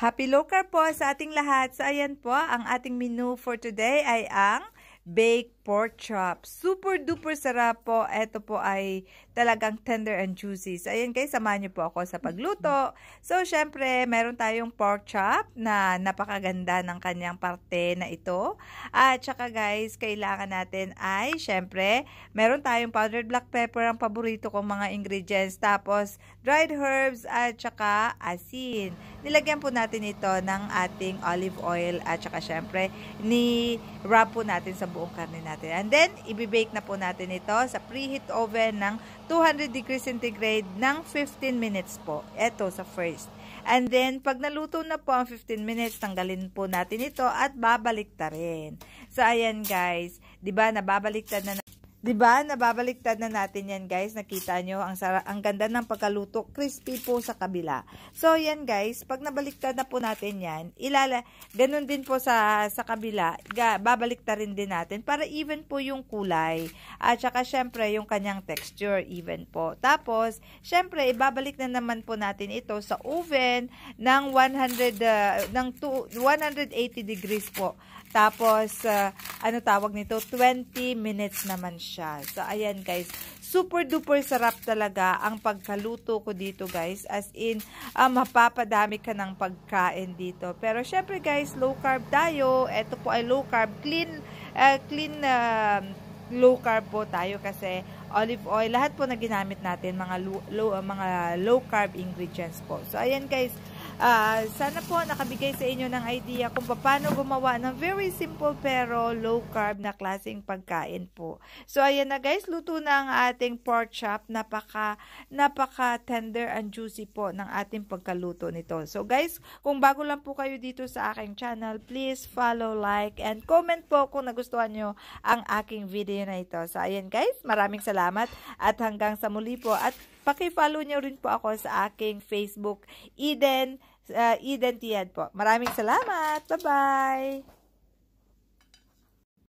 Happy Loker po sa ating lahat. So, ayan po, ang ating menu for today ay ang baked pork chop. Super duper sarap po. Ito po ay talagang tender and juicy. So, ayan guys, samahan niyo po ako sa pagluto. So, syempre, meron tayong pork chop na napakaganda ng kanyang parte na ito. At saka guys, kailangan natin ay, syempre, meron tayong powdered black pepper ang paborito kong mga ingredients. Tapos, dried herbs at saka asin nilagyan po natin ito ng ating olive oil at saka syempre ni-wrap po natin sa buong karne natin. And then, ibibake na po natin ito sa preheat oven ng 200 degrees centigrade ng 15 minutes po. Ito sa first. And then, pag naluto na po ang 15 minutes, tanggalin po natin ito at babalik ta rin. So, ayan guys, di ba nababaliktad na 'Di ba? Nababaliktad na natin 'yan, guys. Nakita nyo ang sara ang ganda ng pagkaluto, crispy po sa kabila. So 'yan, guys, pag nabaliktad na po natin 'yan, ilala ganun din po sa sa kabila, ga, babaliktarin din natin para even po yung kulay at saka syempre yung kanyang texture even po. Tapos, syempre ibabalik na naman po natin ito sa oven ng 100 uh, ng 2, 180 degrees po tapos, uh, ano tawag nito? 20 minutes naman siya. So, ayan guys. Super duper sarap talaga ang pagkaluto ko dito guys. As in, uh, mapapadami ka ng pagkain dito. Pero syempre guys, low carb tayo. Ito po ay low carb. Clean, uh, clean uh, low carb po tayo kasi olive oil. Lahat po na ginamit natin mga low, low, uh, mga low carb ingredients po. So, ayan guys. Uh, sana po nakabigay sa inyo ng idea kung paano gumawa ng very simple pero low carb na klaseng pagkain po. So ayan na guys, luto na ang ating pork chop. Napaka, napaka tender and juicy po ng ating pagkaluto nito. So guys, kung bago lang po kayo dito sa aking channel, please follow, like, and comment po kung nagustuhan nyo ang aking video na ito. So ayan guys, maraming salamat at hanggang sa muli po at paki-follow nyo rin po ako sa aking Facebook, Eden uh, identidad po. Maraming salamat. Bye-bye!